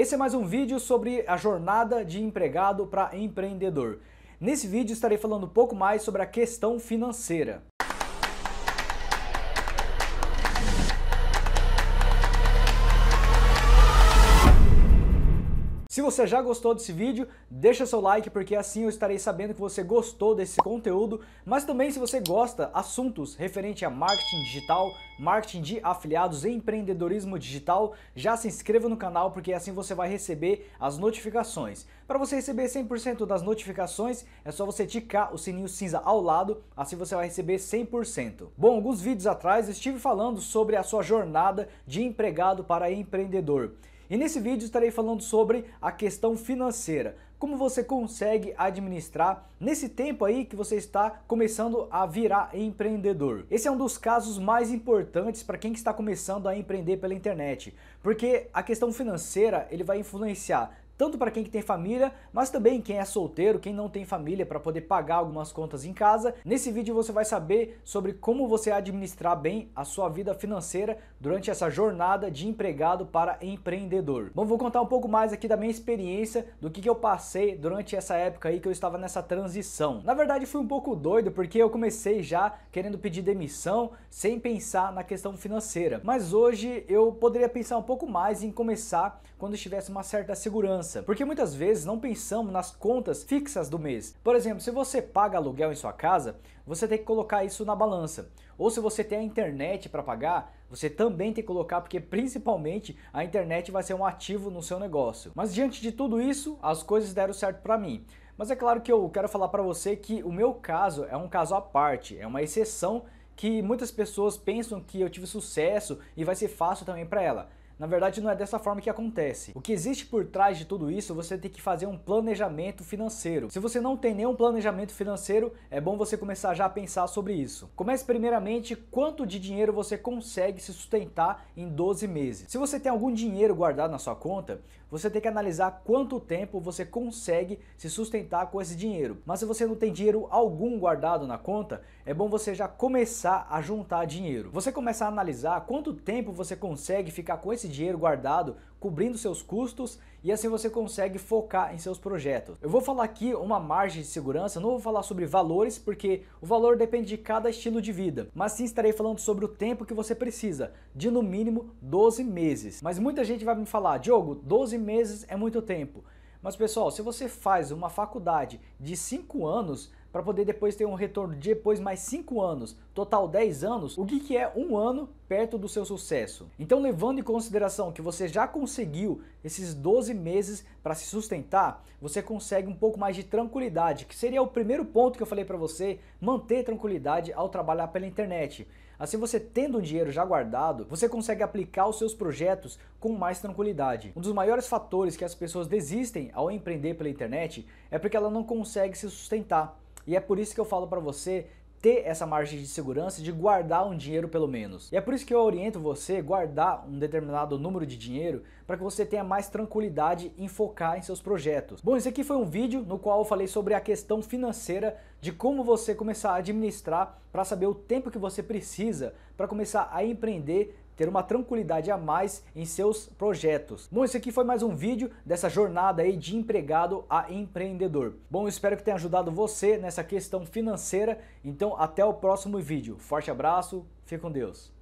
Esse é mais um vídeo sobre a jornada de empregado para empreendedor. Nesse vídeo estarei falando um pouco mais sobre a questão financeira. você já gostou desse vídeo, deixa seu like porque assim eu estarei sabendo que você gostou desse conteúdo, mas também se você gosta assuntos referente a marketing digital, marketing de afiliados, empreendedorismo digital, já se inscreva no canal porque assim você vai receber as notificações. Para você receber 100% das notificações, é só você ticar o sininho cinza ao lado, assim você vai receber 100%. Bom, alguns vídeos atrás estive falando sobre a sua jornada de empregado para empreendedor. E nesse vídeo estarei falando sobre a questão financeira, como você consegue administrar nesse tempo aí que você está começando a virar empreendedor. Esse é um dos casos mais importantes para quem está começando a empreender pela internet, porque a questão financeira ele vai influenciar tanto para quem que tem família, mas também quem é solteiro, quem não tem família para poder pagar algumas contas em casa. Nesse vídeo você vai saber sobre como você administrar bem a sua vida financeira durante essa jornada de empregado para empreendedor. Bom, vou contar um pouco mais aqui da minha experiência, do que, que eu passei durante essa época aí que eu estava nessa transição. Na verdade fui um pouco doido porque eu comecei já querendo pedir demissão sem pensar na questão financeira. Mas hoje eu poderia pensar um pouco mais em começar quando tivesse uma certa segurança porque muitas vezes não pensamos nas contas fixas do mês. Por exemplo, se você paga aluguel em sua casa, você tem que colocar isso na balança. Ou se você tem a internet para pagar, você também tem que colocar, porque principalmente a internet vai ser um ativo no seu negócio. Mas diante de tudo isso, as coisas deram certo para mim. Mas é claro que eu quero falar para você que o meu caso é um caso à parte, é uma exceção que muitas pessoas pensam que eu tive sucesso e vai ser fácil também para ela. Na verdade, não é dessa forma que acontece. O que existe por trás de tudo isso, você tem que fazer um planejamento financeiro. Se você não tem nenhum planejamento financeiro, é bom você começar já a pensar sobre isso. Comece primeiramente quanto de dinheiro você consegue se sustentar em 12 meses. Se você tem algum dinheiro guardado na sua conta, você tem que analisar quanto tempo você consegue se sustentar com esse dinheiro. Mas se você não tem dinheiro algum guardado na conta, é bom você já começar a juntar dinheiro. Você começa a analisar quanto tempo você consegue ficar com esse dinheiro guardado cobrindo seus custos e assim você consegue focar em seus projetos. Eu vou falar aqui uma margem de segurança, não vou falar sobre valores porque o valor depende de cada estilo de vida, mas sim estarei falando sobre o tempo que você precisa, de no mínimo 12 meses. Mas muita gente vai me falar, Diogo, 12 meses é muito tempo. Mas pessoal, se você faz uma faculdade de 5 anos para poder depois ter um retorno de depois mais 5 anos, total 10 anos, o que, que é um ano perto do seu sucesso? Então levando em consideração que você já conseguiu esses 12 meses para se sustentar, você consegue um pouco mais de tranquilidade, que seria o primeiro ponto que eu falei para você, manter tranquilidade ao trabalhar pela internet. Assim, você tendo um dinheiro já guardado, você consegue aplicar os seus projetos com mais tranquilidade. Um dos maiores fatores que as pessoas desistem ao empreender pela internet é porque ela não consegue se sustentar. E é por isso que eu falo para você ter essa margem de segurança de guardar um dinheiro pelo menos. E é por isso que eu oriento você guardar um determinado número de dinheiro para que você tenha mais tranquilidade em focar em seus projetos. Bom, esse aqui foi um vídeo no qual eu falei sobre a questão financeira de como você começar a administrar para saber o tempo que você precisa para começar a empreender ter uma tranquilidade a mais em seus projetos. Bom, esse aqui foi mais um vídeo dessa jornada aí de empregado a empreendedor. Bom, espero que tenha ajudado você nessa questão financeira. Então, até o próximo vídeo. Forte abraço, fique com Deus.